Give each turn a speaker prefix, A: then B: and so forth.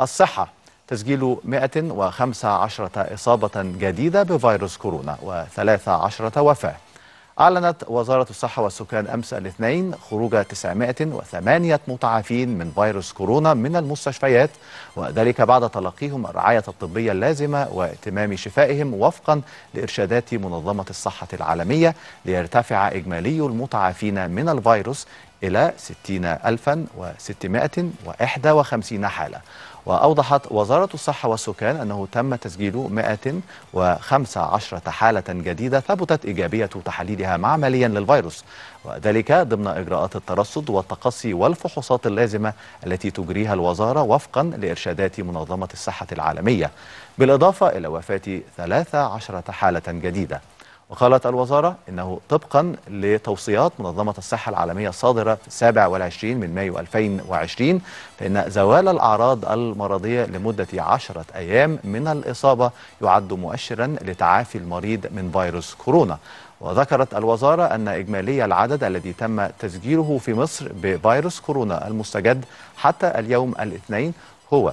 A: الصحة تسجيل 115 إصابة جديدة بفيروس كورونا و13 وفاة أعلنت وزارة الصحة والسكان أمس الاثنين خروج 908 متعافين من فيروس كورونا من المستشفيات وذلك بعد تلقيهم الرعاية الطبية اللازمة واتمام شفائهم وفقا لإرشادات منظمة الصحة العالمية ليرتفع إجمالي المتعافين من الفيروس إلى 60651 حالة وأوضحت وزارة الصحة والسكان أنه تم تسجيل 115 حالة جديدة ثبتت إيجابية تحليلها معمليا للفيروس وذلك ضمن إجراءات الترصد والتقصي والفحوصات اللازمة التي تجريها الوزارة وفقا لإرشادات منظمة الصحة العالمية بالإضافة إلى وفاة 13 حالة جديدة وقالت الوزارة إنه طبقا لتوصيات منظمة الصحة العالمية الصادرة في 27 من مايو 2020 فإن زوال الأعراض المرضية لمدة عشرة أيام من الإصابة يعد مؤشرا لتعافي المريض من فيروس كورونا وذكرت الوزارة أن إجمالي العدد الذي تم تسجيله في مصر بفيروس كورونا المستجد حتى اليوم الاثنين هو